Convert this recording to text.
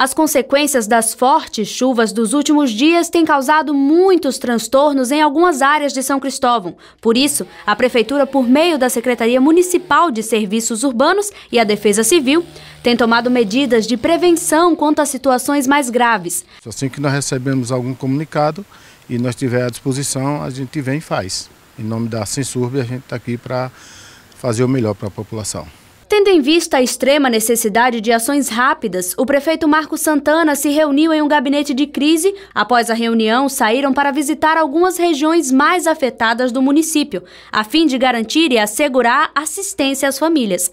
As consequências das fortes chuvas dos últimos dias têm causado muitos transtornos em algumas áreas de São Cristóvão. Por isso, a Prefeitura, por meio da Secretaria Municipal de Serviços Urbanos e a Defesa Civil, tem tomado medidas de prevenção quanto a situações mais graves. Assim que nós recebemos algum comunicado e nós tiver à disposição, a gente vem e faz. Em nome da Censurb, a gente está aqui para fazer o melhor para a população. Tendo em vista a extrema necessidade de ações rápidas, o prefeito Marco Santana se reuniu em um gabinete de crise. Após a reunião, saíram para visitar algumas regiões mais afetadas do município, a fim de garantir e assegurar assistência às famílias.